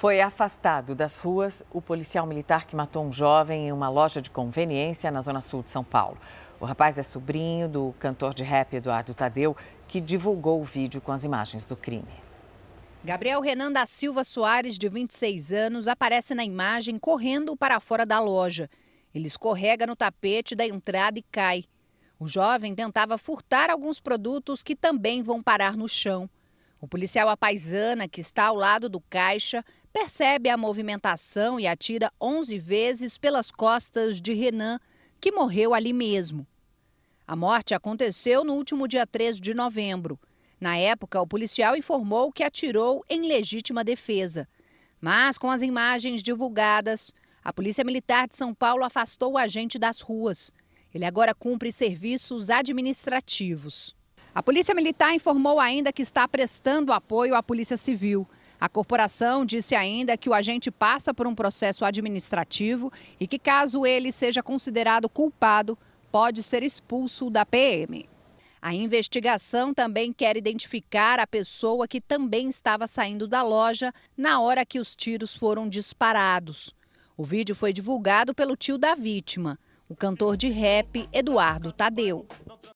Foi afastado das ruas o policial militar que matou um jovem em uma loja de conveniência na zona sul de São Paulo. O rapaz é sobrinho do cantor de rap Eduardo Tadeu, que divulgou o vídeo com as imagens do crime. Gabriel Renan da Silva Soares, de 26 anos, aparece na imagem correndo para fora da loja. Ele escorrega no tapete da entrada e cai. O jovem tentava furtar alguns produtos que também vão parar no chão. O policial apaisana, que está ao lado do caixa, percebe a movimentação e atira 11 vezes pelas costas de Renan, que morreu ali mesmo. A morte aconteceu no último dia 3 de novembro. Na época, o policial informou que atirou em legítima defesa. Mas, com as imagens divulgadas, a Polícia Militar de São Paulo afastou o agente das ruas. Ele agora cumpre serviços administrativos. A Polícia Militar informou ainda que está prestando apoio à Polícia Civil. A corporação disse ainda que o agente passa por um processo administrativo e que, caso ele seja considerado culpado, pode ser expulso da PM. A investigação também quer identificar a pessoa que também estava saindo da loja na hora que os tiros foram disparados. O vídeo foi divulgado pelo tio da vítima, o cantor de rap Eduardo Tadeu.